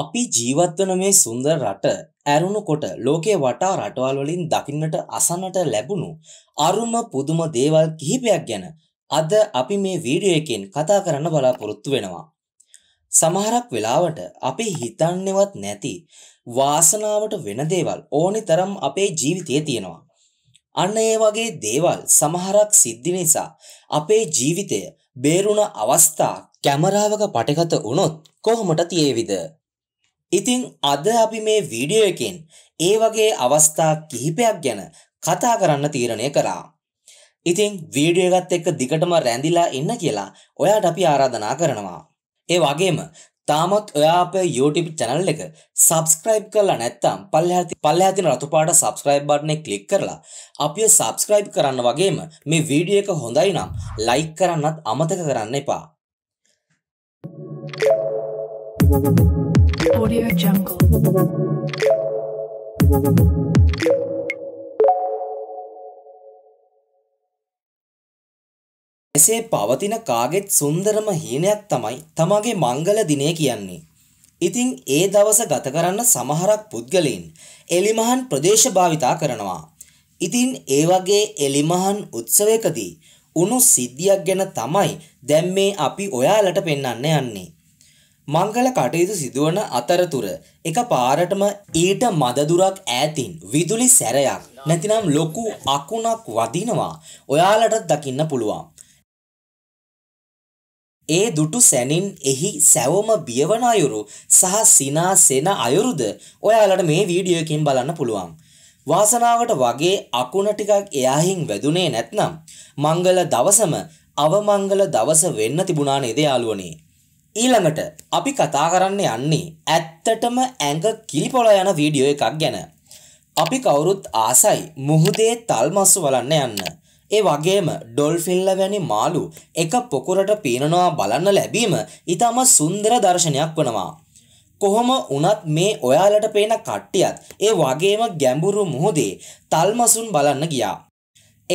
අපි ජීවත්වන මේ සුන්දර රට ඇරුණු කොට ලෝකයේ වටා රටවල් වලින් දකින්නට අසන්නට ලැබුණු අරුම පුදුම දේවල් කිහිපයක් ගැන අද අපි මේ වීඩියෝ එකෙන් කතා කරන්න බලාපොරොත්තු වෙනවා. සමහරක් වෙලාවට අපි හිතන්නේවත් නැති වාසනාවට වෙන දේවල් ඕනි තරම් අපේ ජීවිතයේ තියෙනවා. අන්න ඒ වගේ දේවල් සමහරක් සිද්ධි නිසා අපේ ජීවිතය බේරුණ අවස්ථා කැමරාවක පටගත වුණොත් කොහොමට තියේවිද? ඉතිං අද අපි මේ වීඩියෝ එකෙන් ඒ වගේ අවස්ථා කිහිපයක් ගැන කතා කරන්න තීරණය කරා. ඉතිං වීඩියෝ එකත් එක්ක දිගටම රැඳිලා ඉන්න කියලා ඔයාට අපි ආරාධනා කරනවා. ඒ වගේම තාමත් ඔයා අපේ YouTube channel එක subscribe කරලා නැත්නම් පල්ලෙහාති පල්ලෙහා තියෙන රතු පාට subscribe button එක click කරලා අපිව subscribe කරන්න වගේම මේ වීඩියෝ එක හොඳයි නම් like කරන්නත් අමතක කරන්න එපා. Thank you. Audio Jungle. එසේ පවතින කාගෙත් සුන්දරම හීනයක් තමයි තමගේ මංගල දිනය කියන්නේ. ඉතින් ඒ දවස ගත කරන්න සමහරක් පුද්ගලයින් එලිමහන් ප්‍රදේශ භාවිතා කරනවා. ඉතින් ඒ වගේ එලිමහන් උත්සවයකදී උණු සිද්ධියක් ගැන තමයි දැන් මේ අපි ඔයාලට පෙන්වන්න යන්නේ. මංගල කටයුතු සිදුවන අතරතුර එක පාරටම ඊට මදදුරක් ඈතින් විදුලි සැරයක් නැතිනම් ලොකු අකුණක් වදිනවා ඔයාලටත් දකින්න පුළුවන්. ඒ දුටු සැනින් එහි සැවම බියවන අයුරු සහ සිනා සෙන අයුරුද ඔයාලට මේ වීඩියෝ එකකින් බලන්න පුළුවන්. වාසනාවට වගේ අකුණ ටිකක් එයාහින් වැදුනේ නැත්නම් මංගල දවසම අවමංගල දවස වෙන්න තිබුණා නේද යාළුවනේ. ඊළඟට අපි කතා කරන්න යන්නේ ඇත්තටම ඇඟ කිලිපොළ යන වීඩියෝ එකක් ගැන. අපි කවුරුත් ආසයි මුහුදේ තල්මස්සු වලන්න යන්න. ඒ වගේම ඩොල්ෆිල්ල වැනි මාළු එක පොකුරට පීනනවා බලන්න ලැබීම ඉතාම සුන්දර දර්ශනයක් වනවා. කොහොම වුණත් මේ ඔයාලට පේන කට්ටියත් ඒ වගේම ගැඹුරු මුහුදේ තල්මසුන් බලන්න ගියා.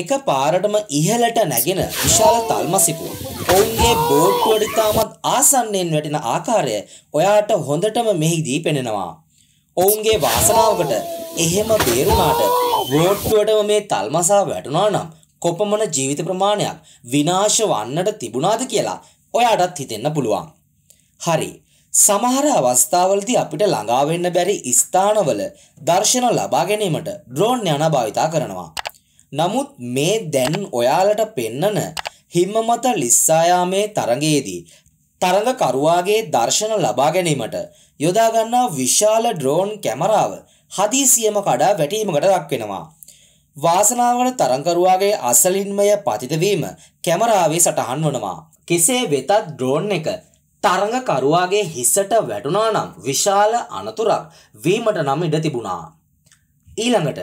එක පාරටම ඉහළට නැගෙන විශාල තල්මසිපු ඔවුන්ගේ බෝට්ටුවට ඉතාමත් ආසන්නයෙන් වැටෙන ආකාරය ඔයාට හොඳටම මෙහිදී පෙනෙනවා. ඔවුන්ගේ වාසනාවකට එහෙම බේරුණාට බෝට්ටුවටම මේ තල්මසා වැටුණා නම් කොපමණ ජීවිත ප්‍රමාණයක් විනාශ වන්නට තිබුණාද කියලා ඔයාටත් හිතෙන්න පුළුවන්. හරි. සමහර අවස්ථාවලදී අපිට ළඟා වෙන්න බැරි ස්ථානවල දර්ශන ලබා ගැනීමට ඩ්‍රෝන් යන භාවිතා කරනවා. නමුත් මේ දැන් ඔයාලට පෙන්නන හිම්ම මත ලිස්සායාමේ තරගයේදී තරඟකරුවාගේ දර්ශන ලබා ගැනීමට යොදාගන්නා විශාල ඩ්‍රෝන් කැමරාව හදිසියම කඩා වැටීමකට දක්වෙනවා. වාසනාවට තරංකරුවාගේ අසලින්මය පතිතවීම කැමරාවේ සටහන් වනවා. කෙසේ වෙතත් ඩ්‍රෝන් එක තරඟකරුවාගේ හිසට වැටුණා නම් විශාල අනතුරක් වීමට නම් ඉඩ තිබුණා. ඊළඟට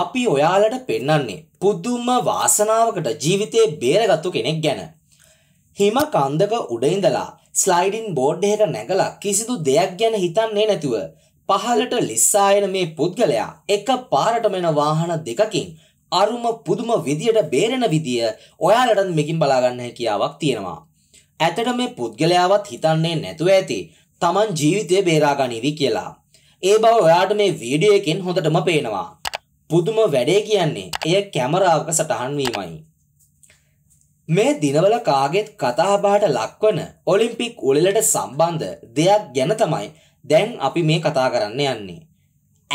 අපි ඔයාලට පෙන්නන්නේ පුදුම වාසනාවකට ජීවිතේ බේරගත්තු කෙනෙක් ගැන. හිම කන්දක උඩඉඳලා ස්ලයිඩින් බෝඩ් එකට නැගලා කිසිදු දෙයක් ගැන හිතන්නේ නැතුව පහලට ලිස්සායන මේ පුද්ගලයා එක පාරටම එන වාහන දෙකකින් අරුම පුදුම විදියට බේරෙන විදිය ඔයාලටත් මෙකින් බලාගන්න හැකියාවක් තියෙනවා. ඇතට මේ පුද්ගලයාවත් හිතන්නේ නැතුව ඇති තමන් ජීවිතය බේරාගනිවි කියලා. ඒ බව ඔයාට මේ වීඩියෝ එකෙන් හොඳටම පේනවා. පුදුම වැඩේ කියන්නේ එය කැමරාවක සටහන් වීමයි. මේ දිනවල කාගෙත් කතාබහට ලක්වන ඔලිම්පික් උළෙලට සම්බන්ධ දෙයක් ගැන තමයි දැන් අපි මේ කතා කරන්න යන්නේ.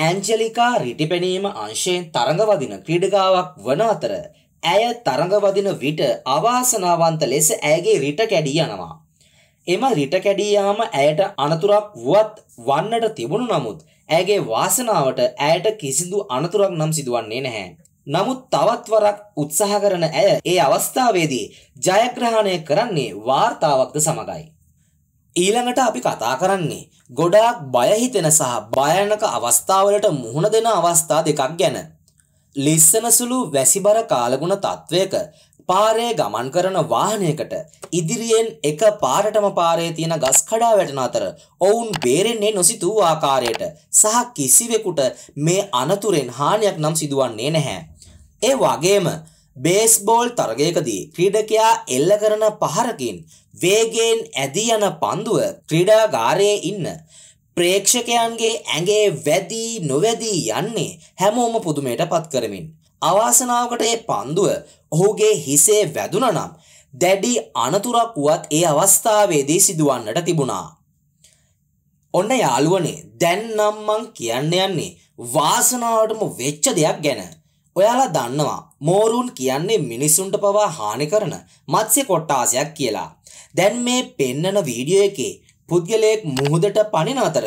ඇන්ජලිකා රිටිපැනීම අංශයෙන් තරඟවදින ක්‍රීඩකාවක් වන අතර ඇය තරඟවදින විට අවාසනාවන්ත ලෙස ඇයගේ රිට කැඩී යනවා. එම රිට කැඩී යාම ඇයට අනතුරක් වුවත් වන්නට තිබුණු නමුත් ඇගේ වාසනාවට ඇයට කිසිදු අනතුරක් නම් සිදුවන්නේ නැහැ. නමුත් තවත් වරක් උත්සාහ කරන ඇය ඒ අවස්ථාවේදී ජයග්‍රහණය කරන්නේ වාර්තාවක්ද සමගයි. ඊළඟට අපි කතා කරන්නේ ගොඩාක් බයහිතෙන සහ භයානක අවස්ථාවලට මුහුණ දෙන අවස්ථා දෙකක් ගැන. ලිස්සන සුළු වැසිබර කාලගුණ තත්ත්වයක පාරේ ගමන් කරන වාහනයකට ඉදිරියෙන් එක පාරටම පාරේ තියෙන ගස් කඩා වැටෙන අතර ඔවුන් බේරෙන්නේ නොසිතූ ආකාරයට සහ කිසිවෙකුට මේ අනතුරෙන් හානියක් නම් සිදුවන්නේ නැහැ. ඒ වගේම බේස්බෝල් තරගයකදී ක්‍රීඩකයා එල්ල කරන පහරකින් වේගයෙන් ඇදී යන පන්දුව ක්‍රීඩාගාරයේ ඉන්න ප්‍රේක්ෂකයන්ගේ ඇඟේ වැදී නොවැදී යන්නේ හැමෝම පුදුමයට පත් කරමින්. අවාසනාවකට ඒ පන්දුව ඔහුගේ හිසේ වැදුනනම් දැඩි අනතුරක් වුවත් ඒ අවස්ථාවේදී සිදුවන්නට තිබුණා. ඔන්න යාළුවනේ දැන් නම් මං කියන්න යන්නේ වාසනාවටම වෙච්ච දෙයක් ගැන. ඔයාලා දන්නවා මෝරුන් කියන්නේ මිනිසුන්ට පවා හානි කරන මත්ස්‍ය කොට්ටාසයක් කියලා. දැන් මේ පෙන්නන වීඩියෝ එකේ පුද්ගලයෙක් මුහුදට පනින අතර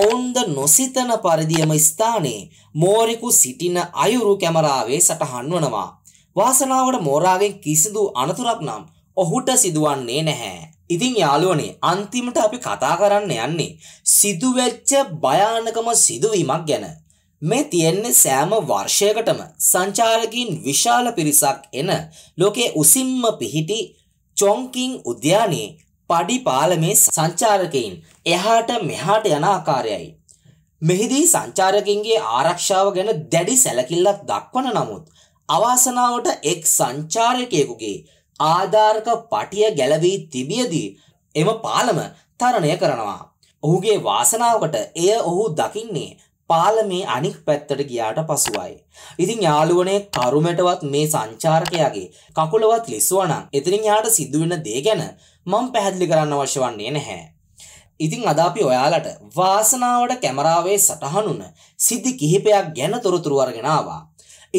ඔවුන්ද නොසිතන පරිදිම ස්ථානයේ මෝරෙකු සිටින අයුරු කැමරාවේ සටහන් වනවා. වාසනාවට මෝරාගෙන් කිසිදු අනතුරක් නම් ඔහුට සිදුවන්නේ නැහැ. ඉතින් යාළුවනේ අන්තිමට අපි කතා කරන්න යන්නේ සිදුවෙච්ච භයානකම සිදුවීමක් ගැන. මේ තියෙන්නේ සෑම වර්ෂයකටම සංචාරකින් විශාල පිරිසක් එන ලෝකයේ උසින්ම පිහිටි චොංකින් උද්‍යානයේ පඩි පාලමේ සංචාරකයින් එහාට මෙහාට යන ආකාරයයි. මෙහිදී සංචාරකින්ගේ ආරක්ෂාව ගැන දැඩි සැලකිල්ලක් දක්වන නමුත් අවාසනාවට එක් සංචාරකයෙකුගේ ආධාරක පටිය ගැලවී තිබියදී එම පාලම තරණය කරනවා. ඔහුගේ වාසනාවකට එය ඔහු දකින්නේ පාලමේ අනික් පැත්තට ගියාට පසුවයි. ඉතින් යාළුවනේ කරුමටවත් මේ සංචාරකයාගේ කකුලවත් ලිස්සුවනම් එතනින් යාට සිදුවෙන දේ ගැන මම පැහැදිලි කරන්න අවශ්‍ය වන්නේ නැහැ. ඉතින් අද අපි ඔයාලට වාසනාවට කැමරාවේ සටහනුන සිද්ධි කිහිපයක් ගැන තොරතුරු අරගෙන ආවා.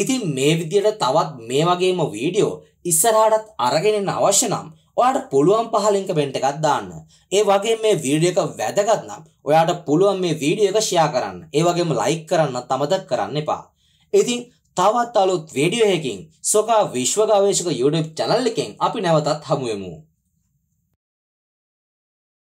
ඉතින් මේ විදියට තවත් මේ වගේම වීඩියෝ ඉස්සරහටත් අරගෙන යන්න අවශ්‍ය නම් ඔයාට පුළුවන් පහලින්ක බෙන්ට් එකක් දාන්න. ඒ වගේම මේ වීඩියෝ එක වැදගත් නම් ඔයාට පුළුවන් මේ වීඩියෝ එක ෂෙයා කරන්න. ඒ වගේම ලයික් කරන්නත් අමතක කරන්න එපා. ඉතින් තවත් අලුත් වීඩියෝ එකකින් සොකා විශ්ව ගවේෂක YouTube channel එකෙන් අපි නැවතත් හමු වෙමු.